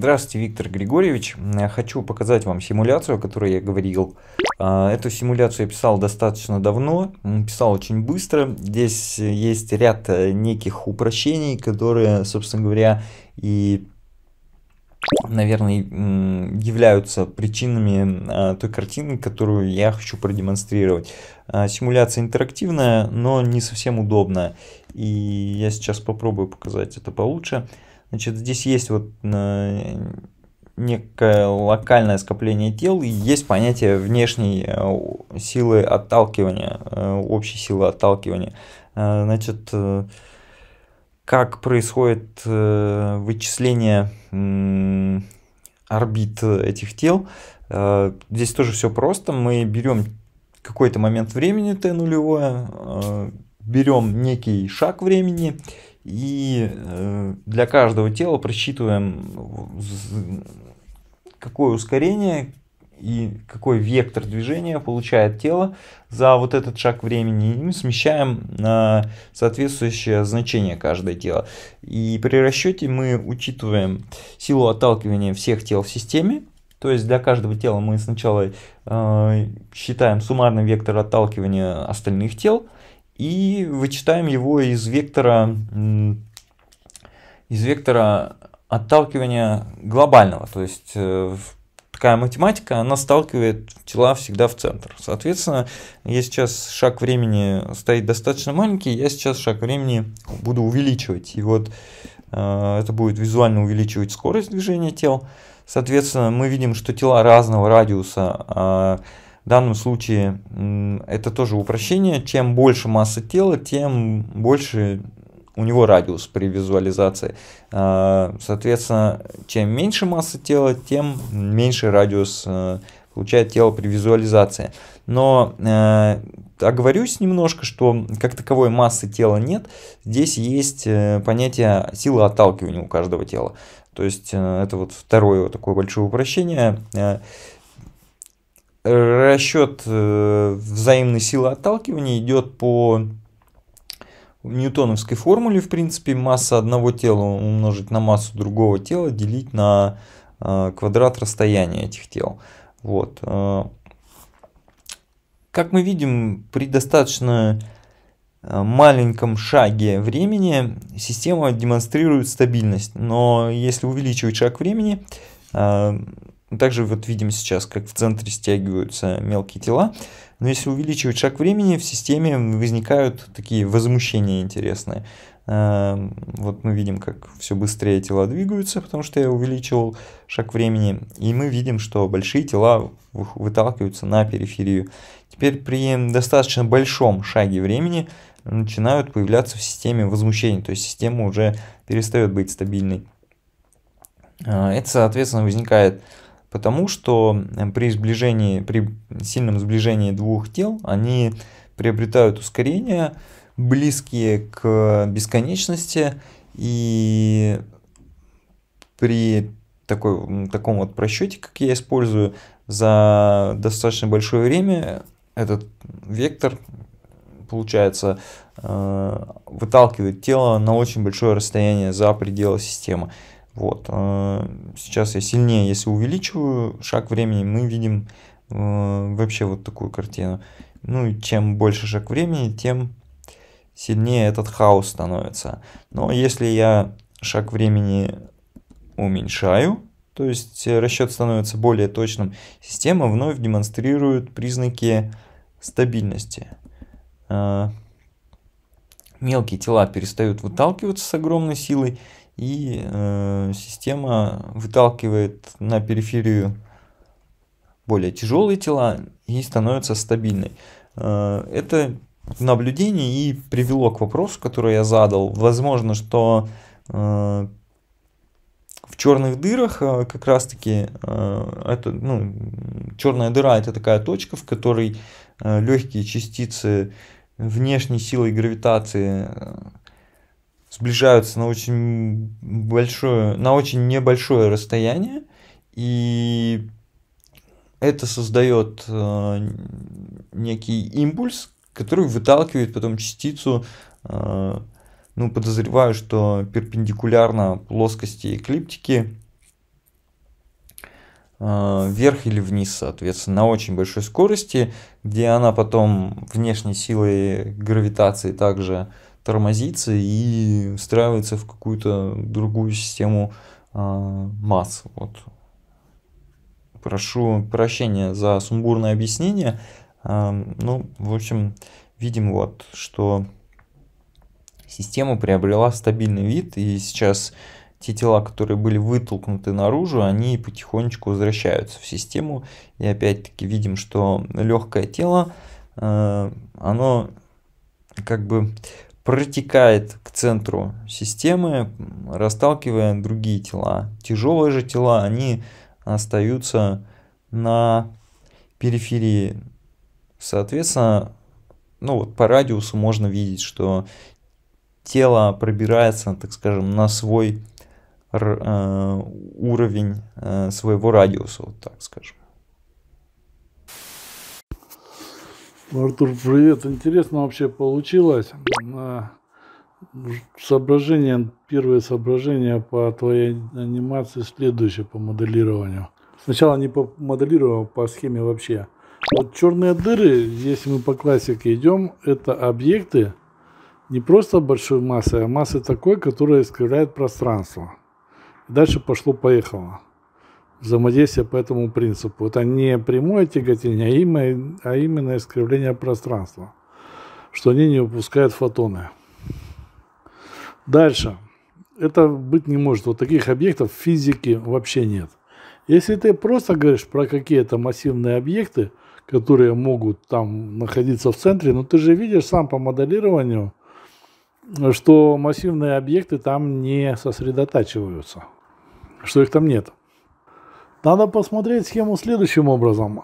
Здравствуйте, Виктор Григорьевич. Я Хочу показать вам симуляцию, о которой я говорил. А, эту симуляцию я писал достаточно давно, писал очень быстро. Здесь есть ряд э, неких упрощений, которые, собственно говоря, и наверное, являются причинами а, той картины, которую я хочу продемонстрировать. А, симуляция интерактивная, но не совсем удобная. И я сейчас попробую показать это получше. Значит, здесь есть вот э, некое локальное скопление тел, и есть понятие внешней э, силы отталкивания, э, общей силы отталкивания. Значит, как происходит вычисление орбит этих тел, здесь тоже все просто. Мы берем какой-то момент времени t нулевое, берем некий шаг времени, и э, для каждого тела просчитываем, какое ускорение и какой вектор движения получает тело за вот этот шаг времени. И мы смещаем на соответствующее значение каждое тело. И при расчете мы учитываем силу отталкивания всех тел в системе. То есть для каждого тела мы сначала э, считаем суммарный вектор отталкивания остальных тел – и вычитаем его из вектора, из вектора отталкивания глобального. То есть э, такая математика, она сталкивает тела всегда в центр. Соответственно, я сейчас шаг времени стоит достаточно маленький, я сейчас шаг времени буду увеличивать. И вот э, это будет визуально увеличивать скорость движения тел. Соответственно, мы видим, что тела разного радиуса а, в данном случае это тоже упрощение. Чем больше масса тела, тем больше у него радиус при визуализации. А, соответственно, чем меньше масса тела, тем меньше радиус э, получает тело при визуализации. Но э, оговорюсь немножко, что как таковой массы тела нет. Здесь есть э, понятие силы отталкивания у каждого тела. То есть э, это вот второе вот такое большое упрощение. Э, расчет э, взаимной силы отталкивания идет по ньютоновской формуле, в принципе, масса одного тела умножить на массу другого тела, делить на э, квадрат расстояния этих тел. Вот. Э. Как мы видим, при достаточно маленьком шаге времени система демонстрирует стабильность, но если увеличивать шаг времени, ну, Также вот видим сейчас, как в центре стягиваются мелкие тела. Но если увеличивать шаг времени, в системе возникают такие возмущения интересные. Э, вот мы видим, как все быстрее тела двигаются, потому что я увеличивал шаг времени. И мы видим, что большие тела выталкиваются на периферию. Теперь при достаточно большом шаге времени начинают появляться в системе возмущения, то есть система уже перестает быть стабильной. Э, это, соответственно, возникает потому что э, при сближении, при сильном сближении двух тел они приобретают ускорения, близкие к бесконечности, и при такой, таком вот просчете, как я использую, за достаточно большое время этот вектор, получается, э, выталкивает тело на очень большое расстояние за пределы системы. Вот. Э, сейчас я сильнее, если увеличиваю шаг времени, мы видим э, вообще вот такую картину. Ну и чем больше шаг времени, тем сильнее этот хаос становится. Но если я шаг времени уменьшаю, то есть расчет становится более точным, система вновь демонстрирует признаки стабильности. Э, мелкие тела перестают выталкиваться с огромной силой, и э, система выталкивает на периферию более тяжелые тела и становится стабильной. Э, это наблюдение и привело к вопросу, который я задал. Возможно, что э, в черных дырах э, как раз таки э, это, ну, черная дыра это такая точка, в которой э, легкие частицы внешней силой гравитации сближаются на очень большое, на очень небольшое расстояние, и это создает э, некий импульс, который выталкивает потом частицу, э, ну, подозреваю, что перпендикулярно плоскости эклиптики э, вверх или вниз, соответственно, на очень большой скорости, где она потом внешней силой гравитации также э, тормозится и встраивается в какую-то другую систему э, масс. Вот. Прошу прощения за сумбурное объяснение. Э, ну, в общем, видим вот, что система приобрела стабильный вид, и сейчас те тела, которые были вытолкнуты наружу, они потихонечку возвращаются в систему. И опять-таки видим, что легкое тело, а, оно как бы протекает к центру системы, расталкивая другие тела. Тяжелые же тела, они остаются на периферии. Соответственно, ну вот по радиусу можно видеть, что тело пробирается, так скажем, на свой э, уровень э, своего радиуса, вот так скажем. Ну, Артур, привет. Интересно вообще получилось. Соображение, первое соображение по твоей анимации следующее по моделированию. Сначала не по моделированию, а по схеме вообще. Вот черные дыры, если мы по классике идем, это объекты не просто большой массы, а массы такой, которая искривляет пространство. Дальше пошло-поехало взаимодействия по этому принципу. Это не прямое тяготение, а именно, а именно искривление пространства, что они не выпускают фотоны. Дальше. Это быть не может. Вот таких объектов в физике вообще нет. Если ты просто говоришь про какие-то массивные объекты, которые могут там находиться в центре, но ты же видишь сам по моделированию, что массивные объекты там не сосредотачиваются, что их там нет. Надо посмотреть схему следующим образом.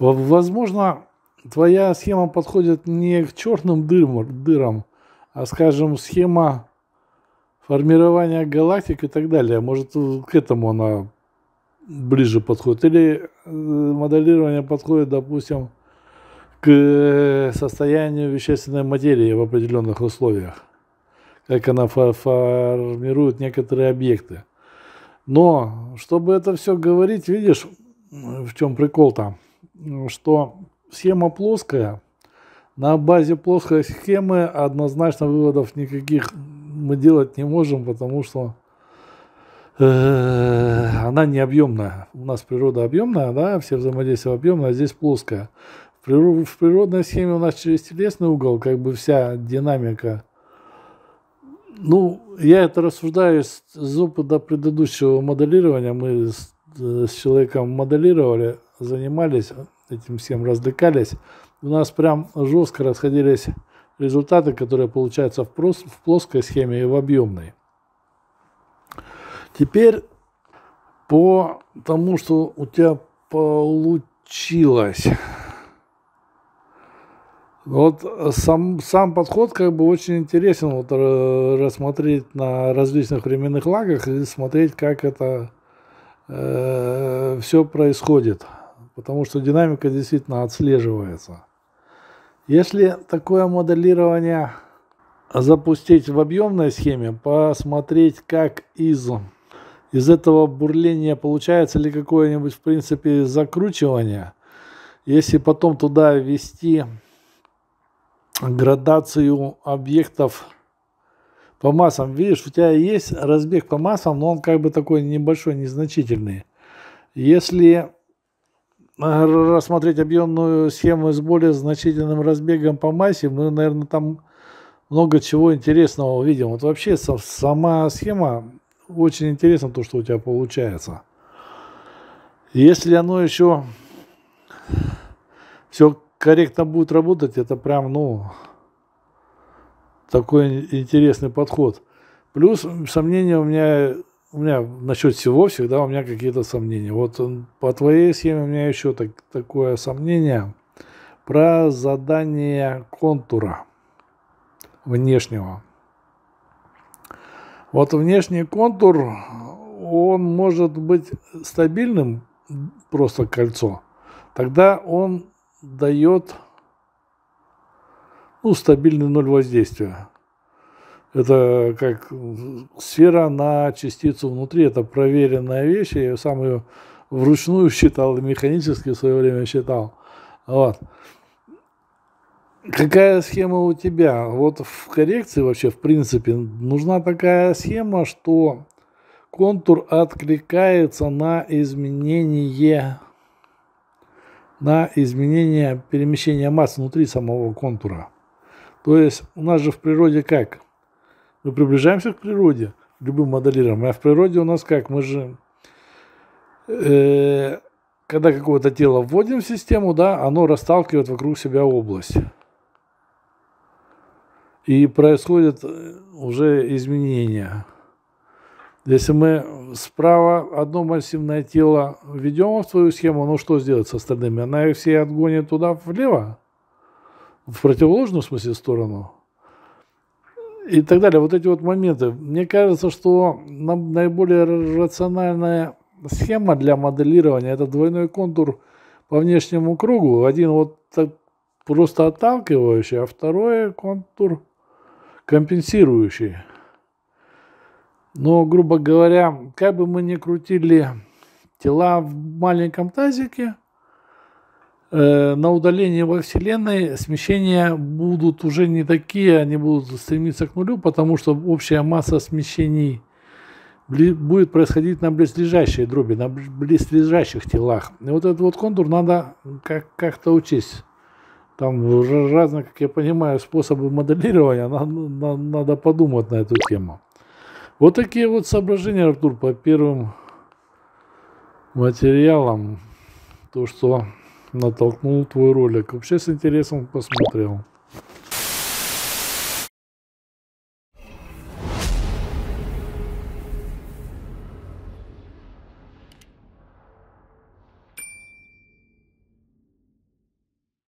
Возможно, твоя схема подходит не к черным дырам, а, скажем, схема формирования галактик и так далее. Может, к этому она ближе подходит. Или э, моделирование подходит, допустим, к э, состоянию вещественной материи в определенных условиях, как она фо формирует некоторые объекты. Но чтобы это все говорить, видишь, в чем прикол-то, что схема плоская, на базе плоской схемы однозначно выводов никаких мы делать не можем, потому что э, она не объемная. У нас природа объемная, да, все взаимодействия объемные, а здесь плоская. В, в природной схеме у нас через телесный угол как бы вся динамика ну, я это рассуждаю с, опыта предыдущего моделирования. Мы с, с человеком моделировали, занимались этим всем, развлекались. У нас прям жестко расходились результаты, которые получаются в, прос, в плоской схеме и в объемной. Теперь по тому, что у тебя получилось. Вот э, сам, сам подход как бы очень интересен вот, э, рассмотреть на различных временных лагах и смотреть, как это э, все происходит. Потому что динамика действительно отслеживается. Если такое моделирование запустить в объемной схеме, посмотреть, как из, из этого бурления получается ли какое-нибудь, в принципе, закручивание, если потом туда ввести градацию объектов по массам. Видишь, у тебя есть разбег по массам, но он как бы такой небольшой, незначительный. Если э, рассмотреть объемную схему с более значительным разбегом по массе, мы, наверное, там много чего интересного увидим. Вот вообще сама схема очень интересно то, что у тебя получается. Если оно еще все корректно будет работать, это прям, ну, такой интересный подход. Плюс сомнения у меня, у меня насчет всего всегда у меня какие-то сомнения. Вот по твоей схеме у меня еще так, такое сомнение про задание контура внешнего. Вот внешний контур, он может быть стабильным, просто кольцо. Тогда он дает ну, стабильный ноль воздействия. Это как сфера на частицу внутри, это проверенная вещь, я сам ее вручную считал, механически в свое время считал. Вот. Какая схема у тебя? Вот в коррекции вообще, в принципе, нужна такая схема, что контур откликается на изменение на изменение перемещения масс внутри самого контура. То есть у нас же в природе как? Мы приближаемся к природе любым моделированием, а в природе у нас как? Мы же, э, когда какое-то тело вводим в систему, да, оно расталкивает вокруг себя область. И происходят э, уже изменения. Если мы справа одно массивное тело введем в свою схему, ну что сделать с остальными? Она их все отгонит туда влево, в противоположную в смысле сторону и так далее. Вот эти вот моменты. Мне кажется, что наиболее рациональная схема для моделирования – это двойной контур по внешнему кругу. Один вот так просто отталкивающий, а второй контур компенсирующий. Но, грубо говоря, как бы мы ни крутили тела в маленьком тазике, э, на удалении во Вселенной смещения будут уже не такие, они будут стремиться к нулю, потому что общая масса смещений будет происходить на близлежащей дроби, на близлежащих телах. И вот этот вот контур надо как- как-то учесть. Там разные, как я понимаю, способы моделирования, надо, надо подумать на эту тему. Вот такие вот соображения, Артур, по первым материалам. То, что натолкнул твой ролик. Вообще с интересом посмотрел.